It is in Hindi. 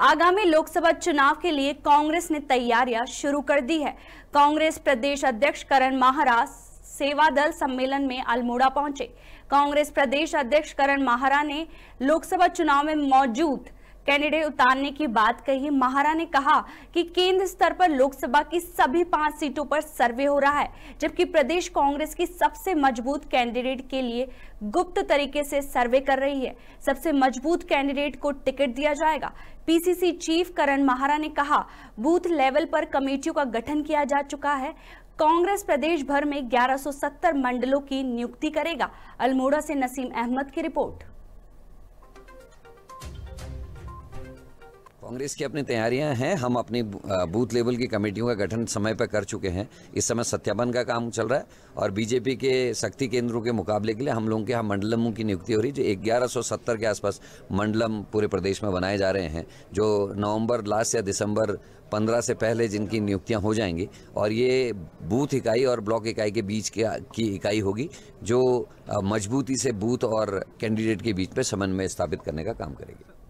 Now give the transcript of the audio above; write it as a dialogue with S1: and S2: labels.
S1: आगामी लोकसभा चुनाव के लिए कांग्रेस ने तैयारियां शुरू कर दी है कांग्रेस प्रदेश अध्यक्ष करण महाराज सेवा दल सम्मेलन में अल्मोड़ा पहुंचे कांग्रेस प्रदेश अध्यक्ष करण महारा ने लोकसभा चुनाव में मौजूद कैंडिडेट उतारने की बात कही महारा ने कहा कि केंद्र स्तर पर लोकसभा की सभी पांच सीटों पर सर्वे हो रहा है जबकि प्रदेश कांग्रेस की सबसे मजबूत कैंडिडेट के लिए गुप्त तरीके से सर्वे कर रही है सबसे मजबूत कैंडिडेट को टिकट दिया जाएगा पीसीसी चीफ करण महारा ने कहा बूथ लेवल पर कमेटियों का गठन किया जा चुका है कांग्रेस प्रदेश भर में 1170 मंडलों की नियुक्ति करेगा अल्मोड़ा से नसीम अहमद की रिपोर्ट
S2: कांग्रेस की अपनी तैयारियां हैं हम अपनी बूथ लेवल की कमेटियों का गठन समय पर कर चुके हैं इस समय सत्यापन का काम चल रहा है और बीजेपी के शक्ति केंद्रों के मुकाबले के लिए हम लोगों के यहाँ मंडलमों की नियुक्ति हो रही है जो ग्यारह के आसपास मंडलम पूरे प्रदेश में बनाए जा रहे हैं जो नवम्बर लास्ट या दिसंबर पंद्रह से पहले जिनकी नियुक्तियां हो जाएंगी और ये बूथ इकाई और ब्लॉक इकाई के बीच की इकाई होगी जो मजबूती से बूथ और कैंडिडेट के बीच में समन्वय स्थापित करने का काम करेगी